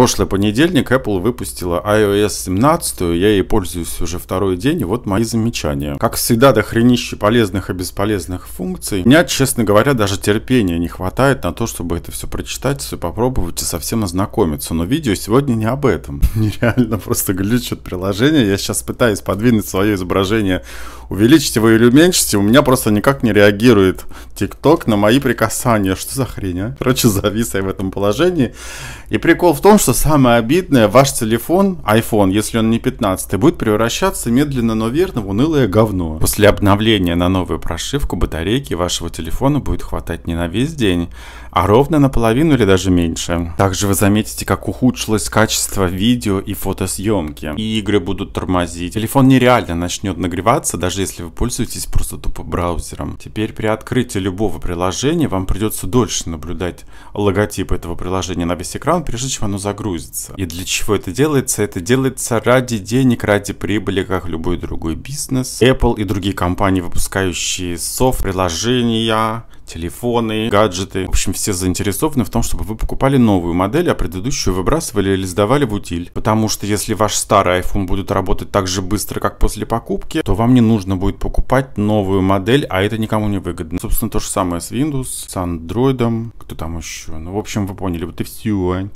прошлый понедельник Apple выпустила iOS 17, я ей пользуюсь уже второй день, и вот мои замечания. Как всегда, до хренища полезных и бесполезных функций. У меня, честно говоря, даже терпения не хватает на то, чтобы это все прочитать, все попробовать и совсем ознакомиться. Но видео сегодня не об этом. Нереально просто глючит приложение. Я сейчас пытаюсь подвинуть свое изображение, увеличить его или уменьшить, и у меня просто никак не реагирует TikTok на мои прикасания. Что за хрень, а? Короче, завис я в этом положении. И прикол в том, что что самое обидное, ваш телефон, iPhone, если он не 15, будет превращаться медленно, но верно в унылое говно. После обновления на новую прошивку батарейки вашего телефона будет хватать не на весь день, а ровно наполовину или даже меньше. Также вы заметите, как ухудшилось качество видео и фотосъемки. И игры будут тормозить. Телефон нереально начнет нагреваться, даже если вы пользуетесь просто тупо браузером. Теперь при открытии любого приложения вам придется дольше наблюдать логотип этого приложения на весь экран, прежде чем оно загрузится загрузится. И для чего это делается? Это делается ради денег, ради прибыли, как любой другой бизнес. Apple и другие компании, выпускающие софт, приложения, телефоны, гаджеты. В общем, все заинтересованы в том, чтобы вы покупали новую модель, а предыдущую выбрасывали или сдавали в утиль. Потому что если ваш старый iPhone будет работать так же быстро, как после покупки, то вам не нужно будет покупать новую модель, а это никому не выгодно. Собственно, то же самое с Windows, с Android, кто там еще. Ну, в общем, вы поняли, вот и все.